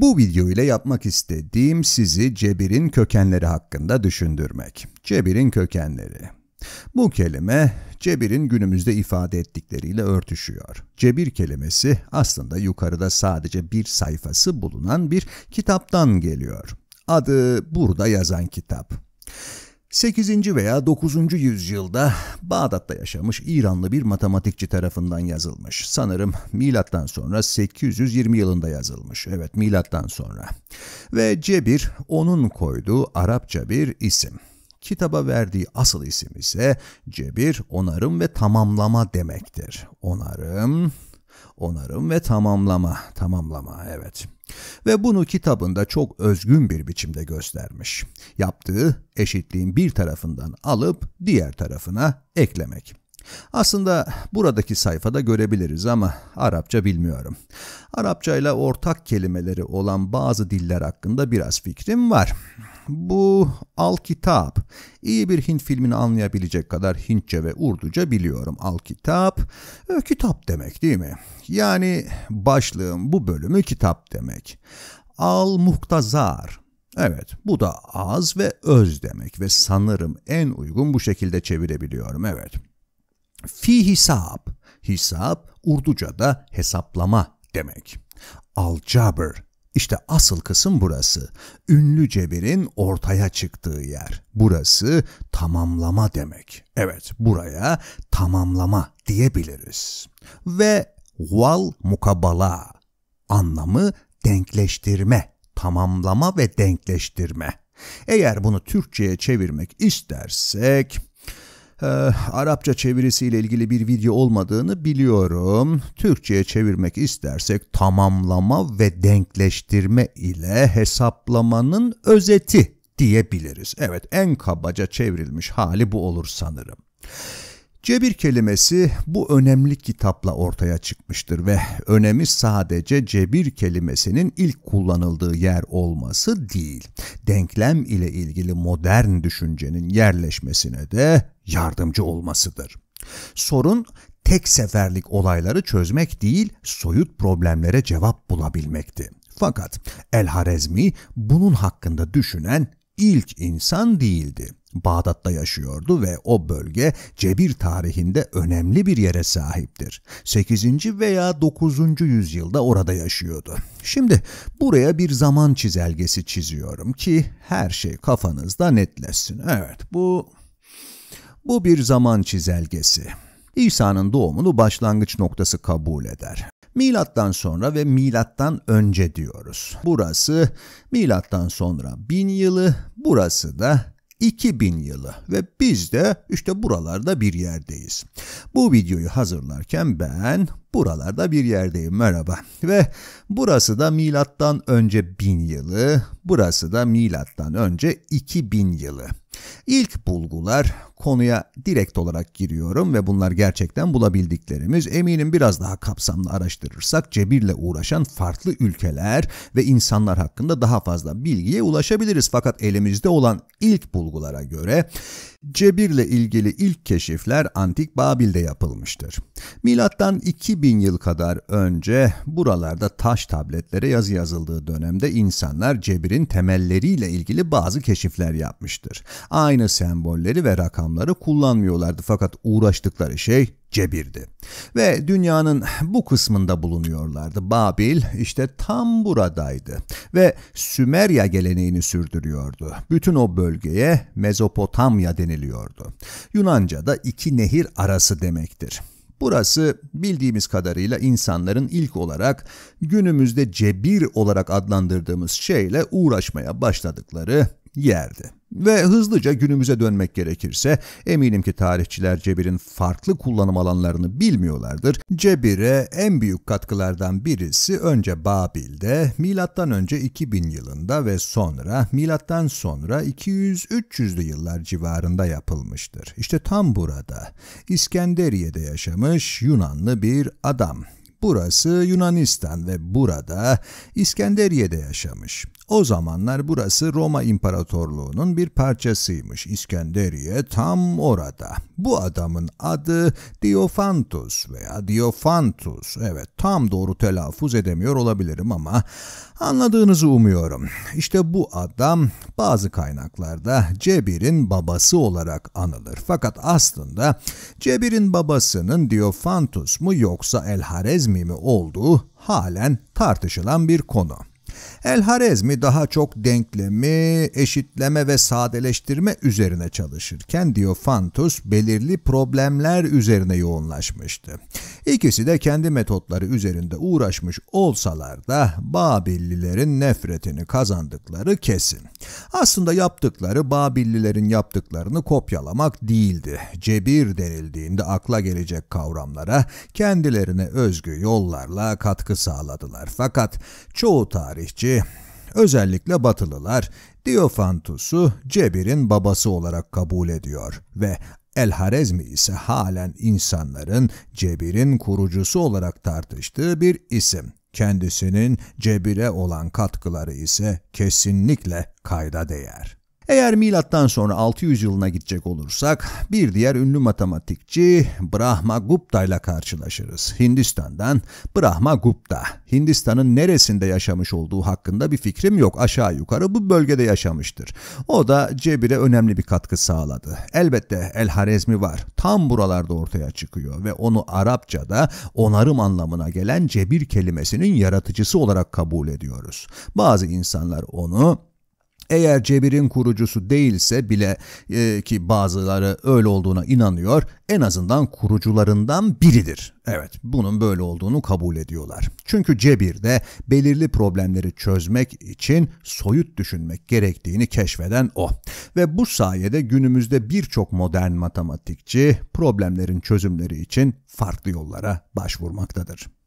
Bu video ile yapmak istediğim sizi cebirin kökenleri hakkında düşündürmek. Cebirin kökenleri. Bu kelime cebirin günümüzde ifade ettikleriyle örtüşüyor. Cebir kelimesi aslında yukarıda sadece bir sayfası bulunan bir kitaptan geliyor. Adı burada yazan kitap. 8. veya 9. yüzyılda Bağdat'ta yaşamış İranlı bir matematikçi tarafından yazılmış. Sanırım milattan sonra 820 yılında yazılmış. Evet milattan sonra. Ve Cebir onun koyduğu Arapça bir isim. Kitaba verdiği asıl isim ise Cebir onarım ve tamamlama demektir. Onarım, onarım ve tamamlama, tamamlama evet. Ve bunu kitabında çok özgün bir biçimde göstermiş. Yaptığı eşitliğin bir tarafından alıp diğer tarafına eklemek. Aslında buradaki sayfada görebiliriz ama Arapça bilmiyorum. Arapça ile ortak kelimeleri olan bazı diller hakkında biraz fikrim var. Bu Al Kitap. İyi bir Hint filmini anlayabilecek kadar Hintçe ve Urduca biliyorum. Al Kitap, e, kitap demek değil mi? Yani başlığım bu bölümü kitap demek. Al Muhtazar. Evet, bu da az ve öz demek ve sanırım en uygun bu şekilde çevirebiliyorum. Evet. Fi hisap. Hisap Urduca'da hesaplama demek. Al Alcabr işte asıl kısım burası. Ünlü cebirin ortaya çıktığı yer. Burası tamamlama demek. Evet, buraya tamamlama diyebiliriz. Ve val mukabala anlamı denkleştirme, tamamlama ve denkleştirme. Eğer bunu Türkçe'ye çevirmek istersek e, Arapça çevirisiyle ilgili bir video olmadığını biliyorum. Türkçe'ye çevirmek istersek tamamlama ve denkleştirme ile hesaplamanın özeti diyebiliriz. Evet en kabaca çevrilmiş hali bu olur sanırım. Cebir kelimesi bu önemli kitapla ortaya çıkmıştır ve önemi sadece cebir kelimesinin ilk kullanıldığı yer olması değil, denklem ile ilgili modern düşüncenin yerleşmesine de yardımcı olmasıdır. Sorun tek seferlik olayları çözmek değil, soyut problemlere cevap bulabilmekti. Fakat El Harezmi bunun hakkında düşünen ilk insan değildi. Bağdat'ta yaşıyordu ve o bölge Cebir tarihinde önemli bir yere sahiptir. 8. veya 9. yüzyılda orada yaşıyordu. Şimdi buraya bir zaman çizelgesi çiziyorum ki her şey kafanızda netleşsin. Evet bu bu bir zaman çizelgesi. İsa'nın doğumunu başlangıç noktası kabul eder. Milattan sonra ve milattan önce diyoruz. Burası milattan sonra bin yılı, burası da 2000 yılı ve biz de işte buralarda bir yerdeyiz. Bu videoyu hazırlarken ben buralarda bir yerdeyim merhaba. Ve burası da milattan önce 1000 yılı, burası da milattan önce 2000 yılı. İlk bulgular konuya direkt olarak giriyorum ve bunlar gerçekten bulabildiklerimiz. Eminim biraz daha kapsamlı araştırırsak cebirle uğraşan farklı ülkeler ve insanlar hakkında daha fazla bilgiye ulaşabiliriz. Fakat elimizde olan ilk bulgulara göre cebirle ilgili ilk keşifler antik Babil'de yapılmıştır. Milattan 2000 yıl kadar önce buralarda taş tabletlere yazı yazıldığı dönemde insanlar cebirin temelleriyle ilgili bazı keşifler yapmıştır. Aynı sembolleri ve rakamları kavramları kullanmıyorlardı fakat uğraştıkları şey cebirdi. Ve dünyanın bu kısmında bulunuyorlardı. Babil işte tam buradaydı ve Sümerya geleneğini sürdürüyordu. Bütün o bölgeye Mezopotamya deniliyordu. Yunanca'da iki nehir arası demektir. Burası bildiğimiz kadarıyla insanların ilk olarak günümüzde cebir olarak adlandırdığımız şeyle uğraşmaya başladıkları yerdi. Ve hızlıca günümüze dönmek gerekirse eminim ki tarihçiler cebirin farklı kullanım alanlarını bilmiyorlardır. Cebire en büyük katkılardan birisi önce Babil'de milattan önce 2000 yılında ve sonra milattan sonra 200-300'lü yıllar civarında yapılmıştır. İşte tam burada İskenderiye'de yaşamış Yunanlı bir adam Burası Yunanistan ve burada İskenderiye'de yaşamış. O zamanlar burası Roma İmparatorluğu'nun bir parçasıymış. İskenderiye tam orada. Bu adamın adı Diofantus veya Diofantus. Evet tam doğru telaffuz edemiyor olabilirim ama anladığınızı umuyorum. İşte bu adam bazı kaynaklarda Cebir'in babası olarak anılır. Fakat aslında Cebir'in babasının Diofantus mu yoksa El Harezmi mi olduğu halen tartışılan bir konu. El Harezmi daha çok denklemi, eşitleme ve sadeleştirme üzerine çalışırken Diofantus belirli problemler üzerine yoğunlaşmıştı. İkisi de kendi metotları üzerinde uğraşmış olsalar da Babillilerin nefretini kazandıkları kesin. Aslında yaptıkları Babillilerin yaptıklarını kopyalamak değildi. Cebir denildiğinde akla gelecek kavramlara kendilerine özgü yollarla katkı sağladılar. Fakat çoğu tarihçi özellikle Batılılar Diofantus'u Cebir'in babası olarak kabul ediyor ve El-Harezmi ise halen insanların Cebir'in kurucusu olarak tartıştığı bir isim. Kendisinin Cebir'e olan katkıları ise kesinlikle kayda değer. Eğer milattan sonra 600 yılına gidecek olursak bir diğer ünlü matematikçi Brahma Gupta ile karşılaşırız. Hindistan'dan Brahma Gupta. Hindistan'ın neresinde yaşamış olduğu hakkında bir fikrim yok. Aşağı yukarı bu bölgede yaşamıştır. O da Cebir'e önemli bir katkı sağladı. Elbette El Harezmi var. Tam buralarda ortaya çıkıyor ve onu Arapçada onarım anlamına gelen Cebir kelimesinin yaratıcısı olarak kabul ediyoruz. Bazı insanlar onu eğer cebirin kurucusu değilse bile e, ki bazıları öyle olduğuna inanıyor en azından kurucularından biridir. Evet bunun böyle olduğunu kabul ediyorlar. Çünkü cebirde belirli problemleri çözmek için soyut düşünmek gerektiğini keşfeden o. Ve bu sayede günümüzde birçok modern matematikçi problemlerin çözümleri için farklı yollara başvurmaktadır.